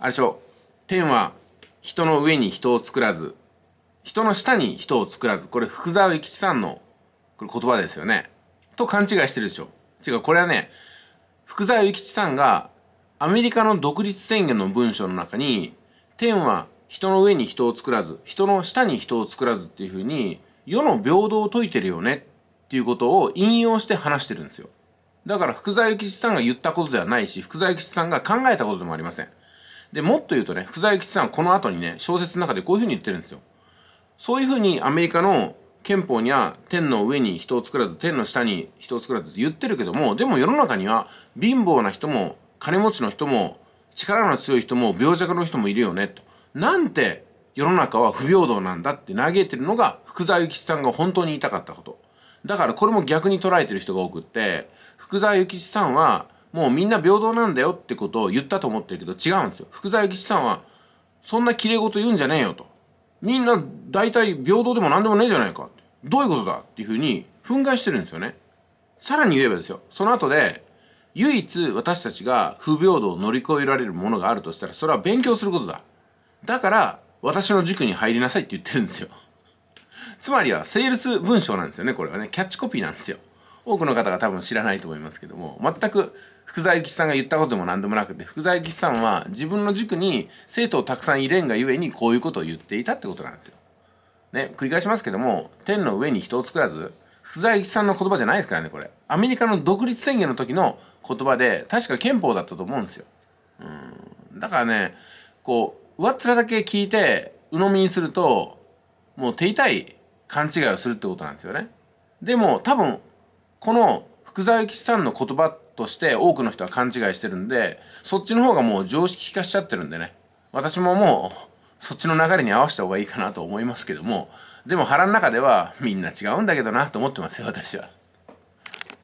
あれでしょ天は人の上に人を作らず人の下に人を作らずこれ福沢諭吉さんの言葉ですよねと勘違いしてるでしょ違うこれはね福沢諭吉さんがアメリカの独立宣言の文章の中に天は人の上に人を作らず人の下に人を作らずっていうふうに世の平等を説いてるよねっていうことを引用して話してるんですよだから福沢諭吉さんが言ったことではないし福沢諭吉さんが考えたことでもありませんで、もっと言うとね、福沢諭吉さんはこの後にね、小説の中でこういうふうに言ってるんですよ。そういうふうにアメリカの憲法には天の上に人を作らず、天の下に人を作らずって言ってるけども、でも世の中には貧乏な人も金持ちの人も力の強い人も病弱の人もいるよね、と。なんて世の中は不平等なんだって嘆いてるのが福沢諭吉さんが本当に言いたかったこと。だからこれも逆に捉えてる人が多くって、福沢諭吉さんはもうみんな平等なんだよってことを言ったと思ってるけど違うんですよ。福沢諭吉さんは、そんな綺麗事言うんじゃねえよと。みんな大体平等でも何でもねえじゃないか。どういうことだっていうふうに憤慨してるんですよね。さらに言えばですよ。その後で、唯一私たちが不平等を乗り越えられるものがあるとしたら、それは勉強することだ。だから、私の塾に入りなさいって言ってるんですよ。つまりは、セールス文章なんですよね、これはね。キャッチコピーなんですよ。多くの方が多分知らないと思いますけども全く福沢諭吉さんが言ったことも何でもなくて福沢諭吉さんは自分の塾に生徒をたくさん入れんがゆえにこういうことを言っていたってことなんですよ。ね繰り返しますけども天の上に人を作らず福沢諭吉さんの言葉じゃないですからねこれアメリカの独立宣言の時の言葉で確か憲法だったと思うんですよ。うんだからねこう上っ面だけ聞いて鵜呑みにするともう手痛い勘違いをするってことなんですよね。でも多分この福沢諭吉さんの言葉として多くの人は勘違いしてるんでそっちの方がもう常識化しちゃってるんでね私ももうそっちの流れに合わせた方がいいかなと思いますけどもでも腹の中ではみんな違うんだけどなと思ってますよ私は。